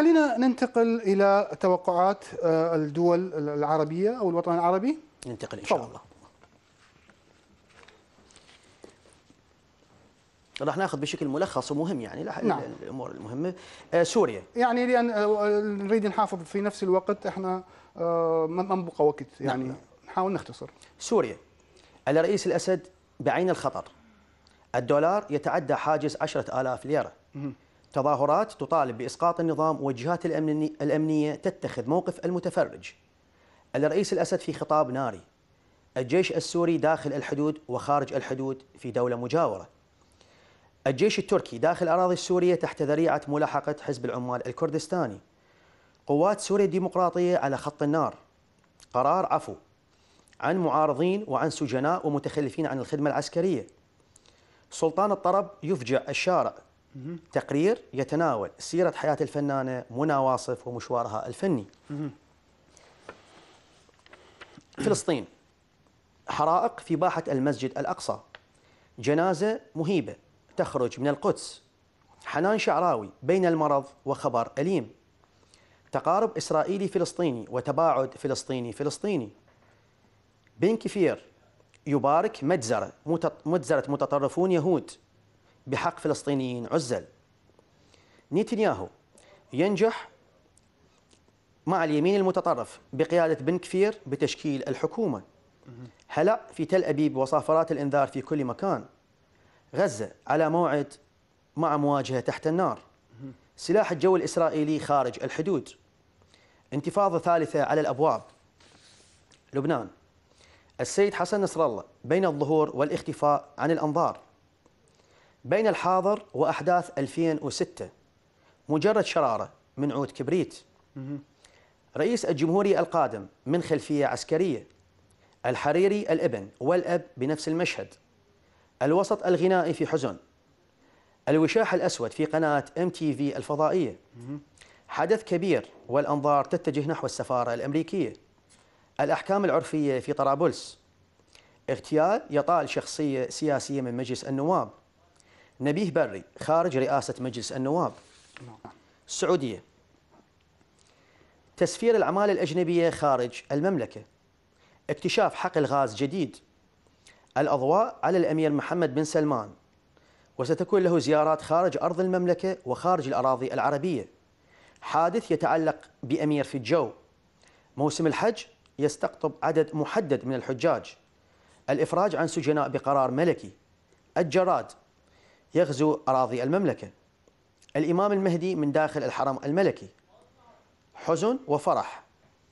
خلينا ننتقل إلى توقعات آه، الدول العربية أو الوطن العربي ننتقل إن شاء الله راح ناخذ بشكل ملخص ومهم يعني نعم. الامور المهمه آه سوريا يعني لان آه، نريد نحافظ في نفس الوقت احنا آه ما بقى وقت نعم، يعني نعم. نحاول نختصر سوريا الرئيس الاسد بعين الخطر الدولار يتعدى حاجز 10000 ليره تظاهرات تطالب بإسقاط النظام والجهات الأمنية تتخذ موقف المتفرج الرئيس الأسد في خطاب ناري الجيش السوري داخل الحدود وخارج الحدود في دولة مجاورة الجيش التركي داخل الأراضي السورية تحت ذريعة ملاحقة حزب العمال الكردستاني قوات سوريا الديمقراطية على خط النار قرار عفو عن معارضين وعن سجناء ومتخلفين عن الخدمة العسكرية سلطان الطرب يفجع الشارع تقرير يتناول سيرة حياة الفنانة منى واصف ومشوارها الفني فلسطين حرائق في باحة المسجد الأقصى جنازة مهيبة تخرج من القدس حنان شعراوي بين المرض وخبر أليم تقارب إسرائيلي فلسطيني وتباعد فلسطيني فلسطيني بن كفير يبارك مجزرة مجزرة متطرفون يهود بحق فلسطينيين عزل نيتنياهو ينجح مع اليمين المتطرف بقيادة بن كفير بتشكيل الحكومة هلأ في تل أبيب وصافرات الإنذار في كل مكان غزة على موعد مع مواجهة تحت النار سلاح الجو الإسرائيلي خارج الحدود انتفاضة ثالثة على الأبواب لبنان السيد حسن نصر الله بين الظهور والاختفاء عن الأنظار بين الحاضر وأحداث 2006 مجرد شرارة من عود كبريت رئيس الجمهورية القادم من خلفية عسكرية الحريري الابن والأب بنفس المشهد الوسط الغنائي في حزن الوشاح الأسود في قناة ام تي في الفضائية حدث كبير والأنظار تتجه نحو السفارة الأمريكية الأحكام العرفية في طرابلس اغتيال يطال شخصية سياسية من مجلس النواب نبيه بري خارج رئاسة مجلس النواب السعودية تسفير العمالة الأجنبية خارج المملكة اكتشاف حقل غاز جديد الأضواء على الأمير محمد بن سلمان وستكون له زيارات خارج أرض المملكة وخارج الأراضي العربية حادث يتعلق بأمير في الجو موسم الحج يستقطب عدد محدد من الحجاج الإفراج عن سجناء بقرار ملكي الجراد يغزو أراضي المملكة الإمام المهدي من داخل الحرم الملكي حزن وفرح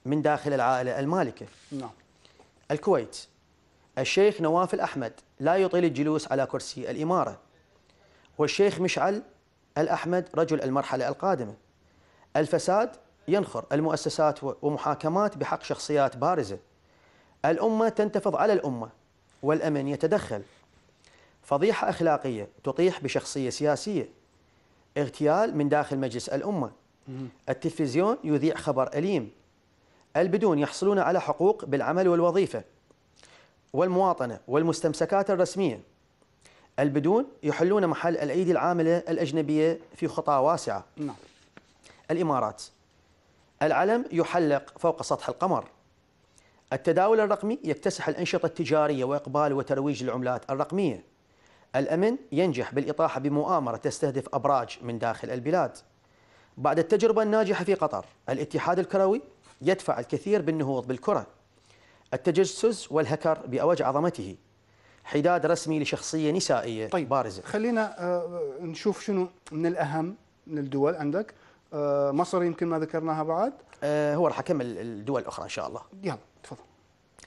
من داخل العائلة المالكة نعم. الكويت الشيخ نواف الأحمد لا يطيل الجلوس على كرسي الإمارة والشيخ مشعل الأحمد رجل المرحلة القادمة الفساد ينخر المؤسسات ومحاكمات بحق شخصيات بارزة الأمة تنتفض على الأمة والأمن يتدخل فضيحة أخلاقية تطيح بشخصية سياسية اغتيال من داخل مجلس الأمة التلفزيون يذيع خبر أليم البدون يحصلون على حقوق بالعمل والوظيفة والمواطنة والمستمسكات الرسمية البدون يحلون محل الأيدي العاملة الأجنبية في خطى واسعة نعم. الإمارات العلم يحلق فوق سطح القمر التداول الرقمي يكتسح الأنشطة التجارية وإقبال وترويج العملات الرقمية الأمن ينجح بالإطاحة بمؤامرة تستهدف أبراج من داخل البلاد بعد التجربة الناجحة في قطر الاتحاد الكروي يدفع الكثير بالنهوض بالكرة التجسس والهكر بأوج عظمته حداد رسمي لشخصية نسائية طيب بارزة خلينا آه، آه، نشوف شنو من الأهم من الدول عندك آه، مصر يمكن ما ذكرناها بعد هو راح أكمل الدول الأخرى إن شاء الله يلا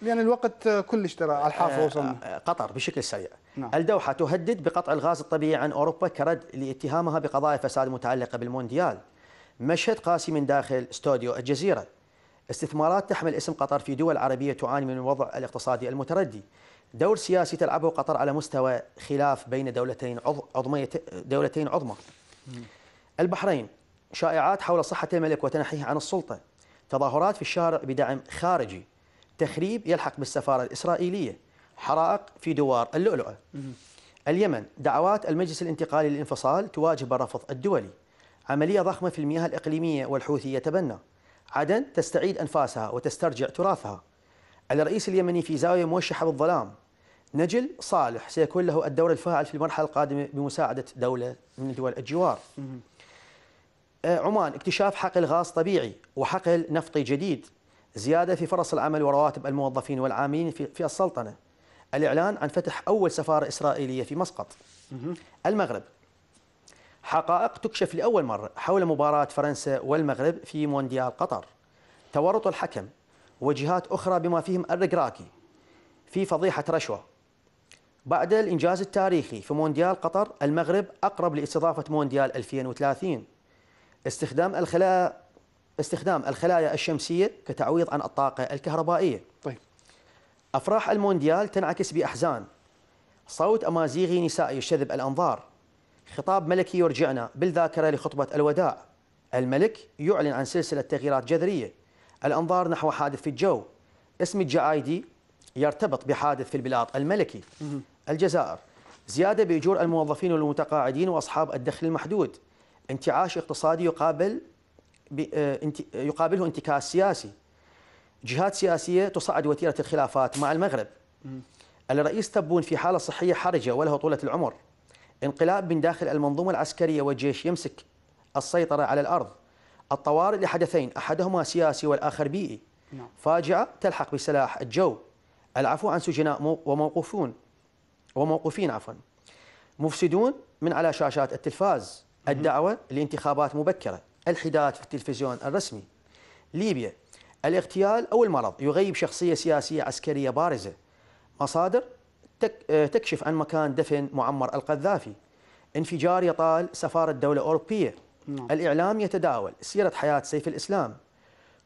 لأن الوقت كلش ترى على الحافة آه، وصلنا آه، آه، قطر بشكل سريع نعم. الدوحة تهدد بقطع الغاز الطبيعي عن أوروبا كرد لاتهامها بقضايا فساد متعلقة بالمونديال مشهد قاسي من داخل استوديو الجزيرة استثمارات تحمل اسم قطر في دول عربية تعاني من الوضع الاقتصادي المتردي دور سياسي تلعبه قطر على مستوى خلاف بين دولتين عظمى دولتين عظمى البحرين شائعات حول صحة الملك وتنحيه عن السلطة تظاهرات في الشارع بدعم خارجي تخريب يلحق بالسفارة الإسرائيلية حرائق في دوار اللؤلؤة اليمن دعوات المجلس الانتقالي للانفصال تواجه الرفض الدولي عملية ضخمة في المياه الإقليمية والحوثي يتبنى عدن تستعيد أنفاسها وتسترجع تراثها الرئيس اليمني في زاوية موشحة بالظلام نجل صالح سيكون له الدور الفاعل في المرحلة القادمة بمساعدة دولة من دول الجوار آه، عمان اكتشاف حقل غاز طبيعي وحقل نفطي جديد زيادة في فرص العمل ورواتب الموظفين والعاملين في, السلطنة الإعلان عن فتح أول سفارة إسرائيلية في مسقط المغرب حقائق تكشف لأول مرة حول مباراة فرنسا والمغرب في مونديال قطر تورط الحكم وجهات أخرى بما فيهم الرقراكي في فضيحة رشوة بعد الإنجاز التاريخي في مونديال قطر المغرب أقرب لاستضافة مونديال 2030 استخدام الخلايا استخدام الخلايا الشمسية كتعويض عن الطاقة الكهربائية طيب. أفراح المونديال تنعكس بأحزان صوت أمازيغي نسائي يجتذب الأنظار خطاب ملكي يرجعنا بالذاكرة لخطبة الوداع الملك يعلن عن سلسلة تغييرات جذرية الأنظار نحو حادث في الجو اسم الجعايدي يرتبط بحادث في البلاط الملكي الجزائر زيادة بأجور الموظفين والمتقاعدين وأصحاب الدخل المحدود انتعاش اقتصادي يقابل آه، آه، يقابله انتكاس سياسي جهات سياسية تصعد وتيرة الخلافات مع المغرب الرئيس تبون في حالة صحية حرجة وله طولة العمر انقلاب من داخل المنظومة العسكرية والجيش يمسك السيطرة على الأرض الطوارئ لحدثين أحدهما سياسي والآخر بيئي نعم. فاجعة تلحق بسلاح الجو العفو عن سجناء وموقوفون وموقوفين عفوا مفسدون من على شاشات التلفاز الدعوة لانتخابات مبكرة الحداد في التلفزيون الرسمي ليبيا الاغتيال أو المرض يغيب شخصية سياسية عسكرية بارزة مصادر آه، تكشف عن مكان دفن معمر القذافي انفجار يطال سفارة دولة أوروبية نعم. الإعلام يتداول سيرة حياة سيف الإسلام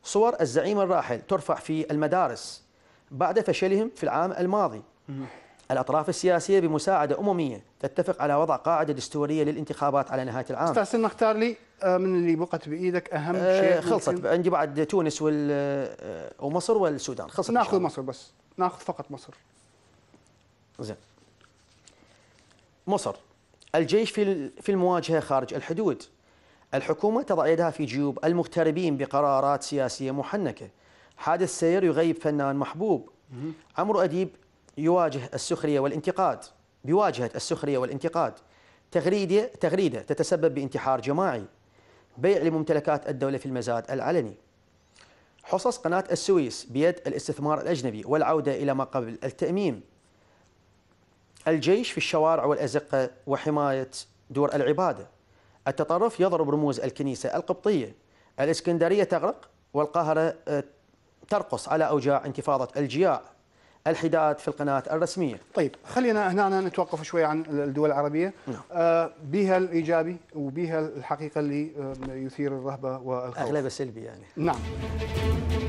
صور الزعيم الراحل ترفع في المدارس بعد فشلهم في العام الماضي الأطراف السياسية بمساعدة أممية تتفق على وضع قاعدة دستورية للانتخابات على نهاية العام أستاذ نختار اختار لي آه، من اللي بقت بإيدك أهم آه، شيء خلصت عندي بعد تونس آه، ومصر والسودان خلصت ناخذ مصر بس ناخذ فقط مصر زين مصر الجيش في في المواجهة خارج الحدود الحكومة تضع يدها في جيوب المغتربين بقرارات سياسية محنكة حادث سير يغيب فنان محبوب عمرو أديب يواجه السخرية والانتقاد بواجهة السخرية والانتقاد تغريدة, تغريدة تتسبب بانتحار جماعي بيع لممتلكات الدولة في المزاد العلني حصص قناة السويس بيد الاستثمار الأجنبي والعودة إلى ما قبل التأميم الجيش في الشوارع والأزقة وحماية دور العبادة التطرف يضرب رموز الكنيسة القبطية الإسكندرية تغرق والقاهرة آه، ترقص على أوجاع انتفاضة الجياع الحداد في القناة الرسمية طيب خلينا هنا نتوقف شوي عن الدول العربية نعم. آه بها الإيجابي وبها الحقيقة اللي آه، يثير الرهبة والخوف أغلبها سلبي يعني نعم